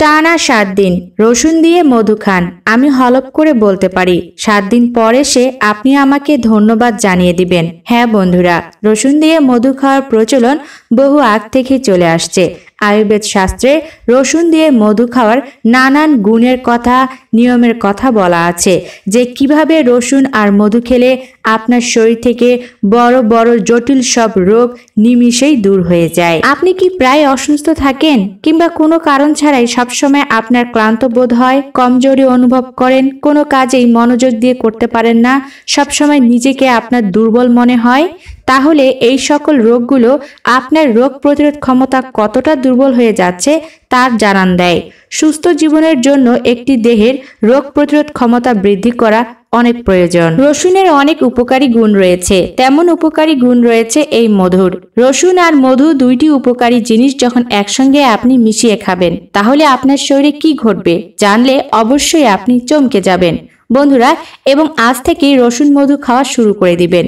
টানা সাত দিন রসুন দিয়ে মধু খান আমি হলপ করে বলতে পারি সাত দিন পরে সে আপনি আমাকে ধন্যবাদ জানিয়ে দিবেন হ্যাঁ বন্ধুরা রসুন দিয়ে মধু খাওয়ার প্রচলন বহু আগ থেকে চলে আসছে আয়ুর্বেদ শাস্ত্রে রসুন দিয়ে মধু খাওয়ার নানান গুণের কথা নিয়মের কথা বলা আছে যে কিভাবে রসুন আর মধু খেলে আপনার শরীর থেকে বড় বড় জটিল সব রোগ নিমিষেই দূর হয়ে যায় আপনি কি প্রায় অসুস্থ থাকেন কিংবা কোনো কারণ ছাড়াই সবসময় আপনার ক্লান্ত বোধ হয় কমজোরি অনুভব করেন কোনো কাজেই মনোযোগ দিয়ে করতে পারেন না সবসময় নিজেকে আপনার দুর্বল মনে হয় তাহলে এই সকল রোগগুলো আপনার রোগ প্রতিরোধ ক্ষমতা কতটা দুর্বল হয়ে যাচ্ছে তার জানান দেয় সুস্থ জীবনের জন্য একটি দেহের রোগ প্রতিরোধ ক্ষমতা বৃদ্ধি করা অনেক প্রয়োজন রসুনের অনেক উপকারী গুণ রয়েছে তেমন উপকারী গুণ রয়েছে এই মধুর রসুন আর মধু দুইটি উপকারী জিনিস যখন একসঙ্গে আপনি মিশিয়ে খাবেন তাহলে আপনার শরীরে কি ঘটবে জানলে অবশ্যই আপনি চমকে যাবেন বন্ধুরা এবং আজ থেকেই রসুন মধু খাওয়া শুরু করে দিবেন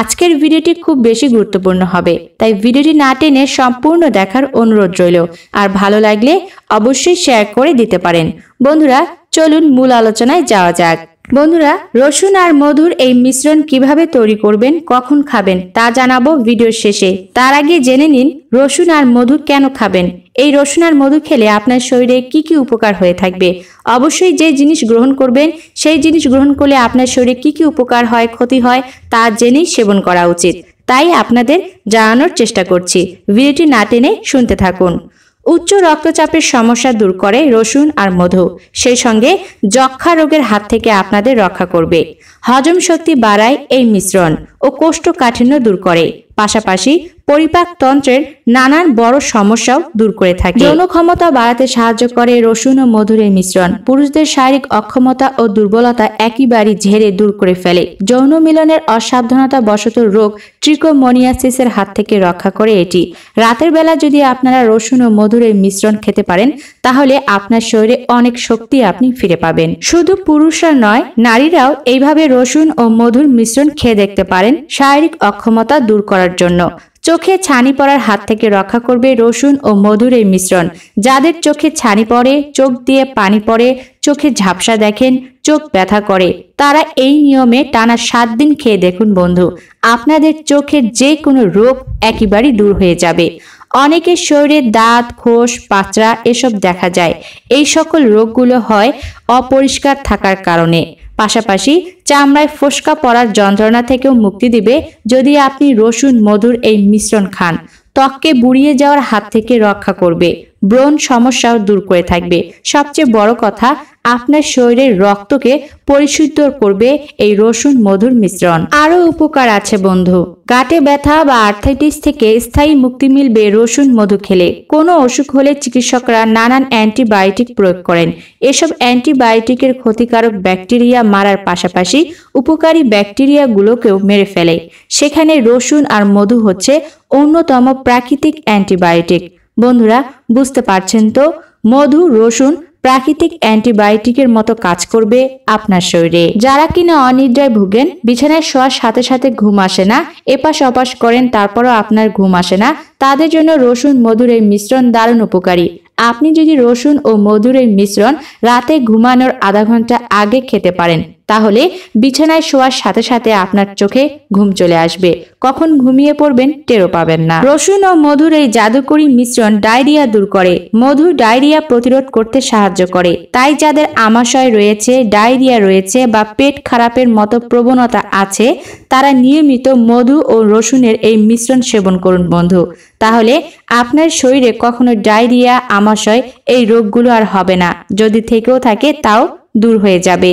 আজকের ভিডিওটি খুব বেশি গুরুত্বপূর্ণ হবে তাই ভিডিওটি না টেনে সম্পূর্ণ দেখার অনুরোধ রইল আর ভালো লাগলে অবশ্যই শেয়ার করে দিতে পারেন বন্ধুরা চলুন মূল আলোচনায় যাওয়া যাক বন্ধুরা রসুন আর মধুর এই মিশ্রণ কিভাবে তৈরি করবেন কখন খাবেন তা জানাবো ভিডিওর শেষে তার আগে জেনে নিন রসুন আর মধু কেন খাবেন এই রসুন আর মধু খেলে আপনার শরীরে কি কি উপকার হয়ে থাকবে অবশ্যই যে জিনিস গ্রহণ করবেন সেই জিনিস গ্রহণ করলে আপনার শরীরে কি কি উপকার হয় ক্ষতি হয় তা জেনেই সেবন করা উচিত তাই আপনাদের জানানোর চেষ্টা করছি ভিডিওটি না টেনে শুনতে থাকুন উচ্চ রক্তচাপের সমস্যা দূর করে রসুন আর মধু সেই সঙ্গে যক্ষা রোগের হাত থেকে আপনাদের রক্ষা করবে হজম শক্তি বাড়ায় এই মিশ্রণ ও কোষ্ঠকাঠিন্য দূর করে পাশাপাশি পরিপাকতন্ত্রের নানান বড় সমস্যাও দূর করে থাকে যৌন ক্ষমতা বাড়াতে সাহায্য করে রসুন ও মধুরের মিশ্রণ পুরুষদের শারীরিক অক্ষমতা ও দুর্বলতা একইবারই ঝেড়ে দূর করে ফেলে যৌন মিলনের অসাবধানতা বশত রোগ ট্রিকোমোনিয়াসিসের হাত থেকে রক্ষা করে এটি রাতের বেলা যদি আপনারা রসুন ও মধুরের মিশ্রণ খেতে পারেন তাহলে আপনার শরীরে অনেক শক্তি আপনি ফিরে পাবেন শুধু পুরুষরা নয় নারীরাও এইভাবে রসুন ও মধুর মিশ্রণ খেয়ে দেখতে পারেন শারীরিক অক্ষমতা দূর করার করার জন্য চোখে ছানি পড়ার হাত থেকে রক্ষা করবে রসুন ও মধুর এই মিশ্রণ যাদের চোখে ছানি পড়ে চোখ দিয়ে পানি পড়ে চোখে ঝাপসা দেখেন চোখ ব্যথা করে তারা এই নিয়মে টানা সাত দিন খেয়ে দেখুন বন্ধু আপনাদের চোখের যে কোনো রোগ একেবারেই দূর হয়ে যাবে অনেকের শরীরে দাঁত খোস পাচড়া এসব দেখা যায় এই সকল রোগগুলো হয় অপরিষ্কার থাকার কারণে পাশাপাশি চামড়ায় ফোসকা পড়ার যন্ত্রণা থেকেও মুক্তি দিবে যদি আপনি রসুন মধুর এই মিশ্রণ খান ত্বককে বুড়িয়ে যাওয়ার হাত থেকে রক্ষা করবে ব্রণ সমস্যাও দূর করে থাকবে সবচেয়ে বড় কথা আপনার শরীরের রক্তকে পরিশুদ্ধ করবে এই রসুন মধুর মিশ্রণ আরও উপকার আছে বন্ধু গাটে ব্যথা বা আর্থাইটিস থেকে স্থায়ী মুক্তি মিলবে রসুন মধু খেলে কোনো অসুখ হলে চিকিৎসকরা নানান অ্যান্টিবায়োটিক প্রয়োগ করেন এসব অ্যান্টিবায়োটিকের ক্ষতিকারক ব্যাকটেরিয়া মারার পাশাপাশি উপকারী ব্যাকটেরিয়াগুলোকেও মেরে ফেলে সেখানে রসুন আর মধু হচ্ছে অন্যতম প্রাকৃতিক অ্যান্টিবায়োটিক বন্ধুরা বুঝতে পারছেন তো মধু রসুন প্রাকৃতিক অ্যান্টিবায়োটিকের মতো কাজ করবে আপনার শরীরে যারা কিনা অনিদ্রায় ভুগেন বিছানায় শোয়ার সাথে সাথে ঘুম আসে না এপাশ অপাশ করেন তারপরও আপনার ঘুম আসে না তাদের জন্য রসুন মধুর এই মিশ্রণ দারুণ উপকারী আপনি যদি রসুন ও মধুরের মিশ্রণ রাতে ঘুমানোর আধা ঘন্টা আগে খেতে পারেন তাহলে বিছানায় শোয়ার সাথে সাথে আপনার চোখে ঘুম চলে আসবে কখন ঘুমিয়ে পড়বেন টেরো পাবেন না রসুন ও মধুর এই জাদুকরি মিশ্রণ ডায়রিয়া দূর করে মধু ডায়রিয়া প্রতিরোধ করতে সাহায্য করে তাই যাদের আমাশয় রয়েছে ডায়রিয়া রয়েছে বা পেট খারাপের মতো প্রবণতা আছে তারা নিয়মিত মধু ও রসুনের এই মিশ্রণ সেবন করুন বন্ধু তাহলে আপনার শরীরে কখনো ডায়রিয়া আমাশয় এই রোগগুলো আর হবে না যদি থেকেও থাকে তাও দূর হয়ে যাবে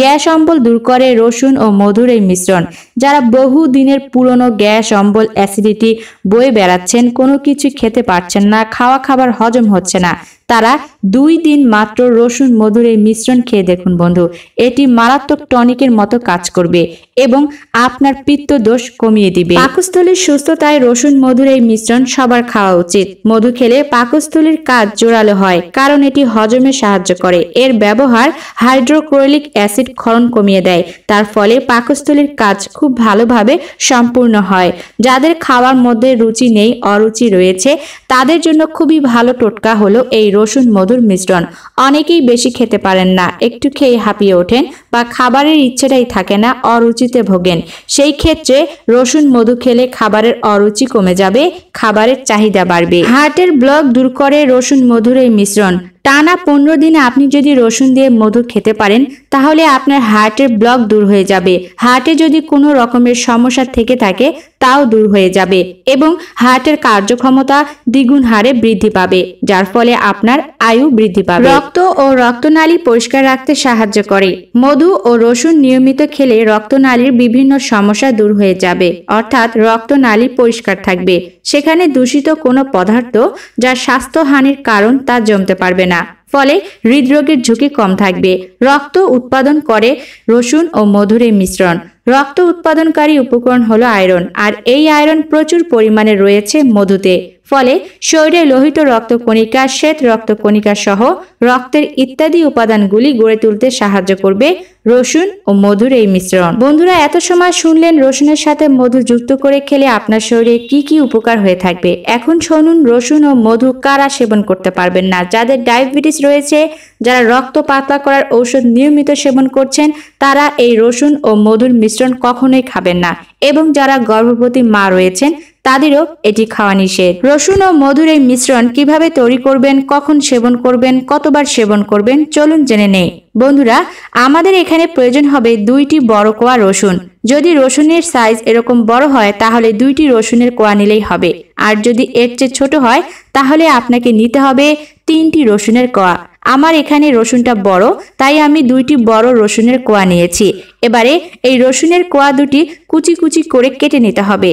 গ্যাস অম্বল দূর করে রসুন ও মধুর এই মিশ্রণ যারা বহু দিনের পুরনো গ্যাস অম্বল অ্যাসিডিটি বয়ে বেড়াচ্ছেন কোনো কিছু খেতে পারছেন না খাওয়া খাবার হজম হচ্ছে না তারা দুই দিন মাত্র রসুন মধুর মিশ্রণ খেয়ে দেখুন বন্ধু এটি মারাত্মক টনিকের মতো কাজ করবে এবং আপনার পিত্ত দোষ কমিয়ে দিবে পাকস্থলীর সুস্থতায় রসুন মধুরের মিশ্রণ সবার খাওয়া উচিত মধু খেলে পাকস্থলীর কাজ জোরালো হয় কারণ এটি হজমে সাহায্য করে এর ব্যবহার হাইড্রোক্লোরিক অ্যাসিড ক্ষরণ কমিয়ে দেয় তার ফলে পাকস্থলীর কাজ খুব ভালোভাবে সম্পূর্ণ হয় যাদের খাওয়ার মধ্যে রুচি নেই অরুচি রয়েছে তাদের জন্য খুবই ভালো টোটকা হলো এই রসুন মধুর মিশ্রণ অনেকেই বেশি খেতে পারেন না একটু খেয়ে হাঁপিয়ে ওঠেন বা খাবারের ইচ্ছেটাই থাকে না অরুচিতে ভোগেন সেই ক্ষেত্রে রসুন মধু খেলে খাবারের অরুচি কমে যাবে খাবারের চাহিদা বাড়বে হার্টের ব্লক দূর করে রসুন মধুর এই মিশ্রণ টানা পনেরো দিনে আপনি যদি রসুন দিয়ে মধু খেতে পারেন তাহলে আপনার হার্টের ব্লক দূর হয়ে যাবে হার্টে যদি কোনো রকমের সমস্যা থেকে থাকে তাও দূর হয়ে যাবে এবং হার্টের কার্যক্ষমতা দ্বিগুণ হারে বৃদ্ধি পাবে যার ফলে আপনার আয়ু বৃদ্ধি পাবে রক্ত ও রক্তনালী পরিষ্কার রাখতে সাহায্য করে মধু মধু ও রসুন নিয়মিত খেলে রক্তনালীর বিভিন্ন সমস্যা দূর হয়ে যাবে অর্থাৎ রক্তনালী পরিষ্কার থাকবে সেখানে দূষিত কোনো পদার্থ যা স্বাস্থ্যহানির কারণ তা জমতে পারবে না ফলে হৃদরোগের ঝুঁকি কম থাকবে রক্ত উৎপাদন করে রসুন ও মধুরের মিশ্রণ রক্ত উৎপাদনকারী উপকরণ হলো আয়রন আর এই আয়রন প্রচুর পরিমাণে রয়েছে মধুতে ফলে শরীরে লোহিত রক্ত কণিকা শ্বেত কণিকা সহ রক্তের ইত্যাদি উপাদানগুলি গড়ে তুলতে সাহায্য করবে রসুন ও মধুর এই মিশ্রণ বন্ধুরা এত সময় শুনলেন রসুনের সাথে মধু যুক্ত করে খেলে আপনার শরীরে কি কি উপকার হয়ে থাকবে এখন শুনুন রসুন ও মধু কারা সেবন করতে পারবেন না যাদের ডায়াবেটিস রয়েছে যারা রক্ত পাতলা করার ঔষধ নিয়মিত সেবন করছেন তারা এই রসুন ও মধুর মিশ্রণ কখনোই খাবেন না এবং যারা গর্ভবতী মা রয়েছেন তাদেরও এটি খাওয়া নিষেধ রসুন ও মধুর এই মিশ্রণ কিভাবে তৈরি করবেন কখন সেবন করবেন কতবার সেবন করবেন চলুন জেনে নেই বন্ধুরা আমাদের এখানে প্রয়োজন হবে দুইটি বড় কোয়া রসুন যদি রসুনের সাইজ এরকম বড় হয় তাহলে দুইটি রসুনের কোয়া নিলেই হবে আর যদি এর চেয়ে ছোট হয় তাহলে আপনাকে নিতে হবে তিনটি রসুনের কোয়া আমার এখানে রসুনটা বড় তাই আমি দুইটি বড় রসুনের কোয়া নিয়েছি এবারে এই রসুনের কোয়া দুটি কুচি কুচি করে কেটে নিতে হবে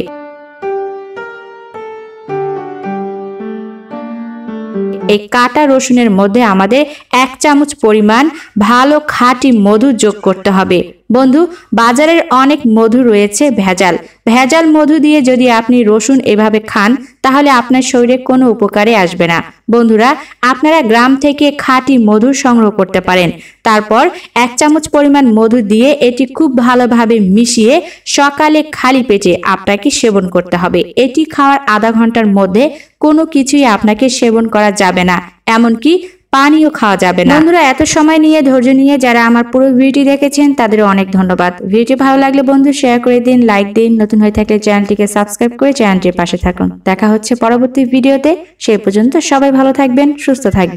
এই কাটা রসুনের মধ্যে আমাদের এক চামচ পরিমাণ ভালো খাঁটি মধু যোগ করতে হবে বন্ধু বাজারের অনেক মধু রয়েছে ভেজাল ভেজাল মধু দিয়ে যদি আপনি রসুন এভাবে খান তাহলে আপনার শরীরে কোনো উপকারে আসবে না বন্ধুরা আপনারা গ্রাম থেকে খাঁটি মধু সংগ্রহ করতে পারেন তারপর এক চামচ পরিমাণ মধু দিয়ে এটি খুব ভালোভাবে মিশিয়ে সকালে খালি পেটে আপনাকে সেবন করতে হবে এটি খাওয়ার আধা ঘন্টার মধ্যে কোনো কিছুই আপনাকে সেবন করা যাবে না এমনকি পানিও খাওয়া যাবে না বন্ধুরা এত সময় নিয়ে ধৈর্য নিয়ে যারা আমার পুরো ভিডিওটি দেখেছেন তাদের অনেক ধন্যবাদ ভিডিওটি ভালো লাগলে বন্ধু শেয়ার করে দিন লাইক দিন নতুন হয়ে থাকলে চ্যানেলটিকে সাবস্ক্রাইব করে চ্যানেলটির পাশে থাকুন দেখা হচ্ছে পরবর্তী ভিডিওতে সেই পর্যন্ত সবাই ভালো থাকবেন সুস্থ থাকবেন